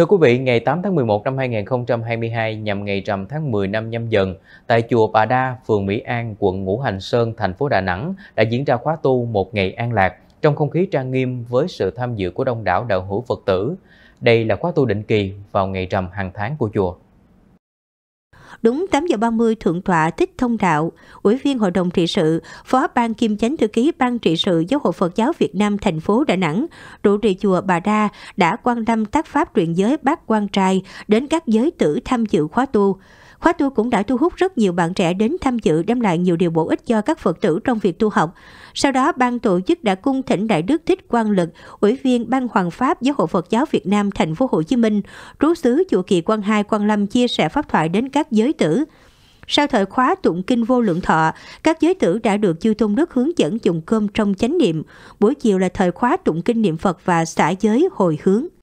Thưa quý vị, ngày 8 tháng 11 năm 2022 nhằm ngày rằm tháng 10 năm nhâm dần, tại chùa Bà Đa, phường Mỹ An, quận Ngũ Hành Sơn, thành phố Đà Nẵng đã diễn ra khóa tu một ngày an lạc trong không khí trang nghiêm với sự tham dự của đông đảo đạo hữu Phật tử. Đây là khóa tu định kỳ vào ngày rằm hàng tháng của chùa. Đúng 8 giờ 30 Thượng tọa Thích Thông Đạo, Ủy viên Hội đồng trị sự, Phó Ban Kim Chánh Thư ký Ban trị sự Giáo hội Phật giáo Việt Nam thành phố Đà Nẵng, trụ trì chùa Bà Đa đã quan tâm tác pháp truyền giới bác quan trai đến các giới tử tham dự khóa tu. Khóa tu cũng đã thu hút rất nhiều bạn trẻ đến tham dự đem lại nhiều điều bổ ích cho các Phật tử trong việc tu học. Sau đó, ban tổ chức đã cung thỉnh Đại Đức Thích Quang Lực, Ủy viên Ban Hoàng Pháp Giáo hội Phật giáo Việt Nam thành phố Hồ Chí Minh, trú xứ chùa Kỳ Quan Hai Quan Lâm chia sẻ pháp thoại đến các giới tử. Sau thời khóa tụng kinh vô lượng thọ, các giới tử đã được chư tôn đức hướng dẫn dùng cơm trong chánh niệm. Buổi chiều là thời khóa tụng kinh niệm Phật và xã giới hồi hướng.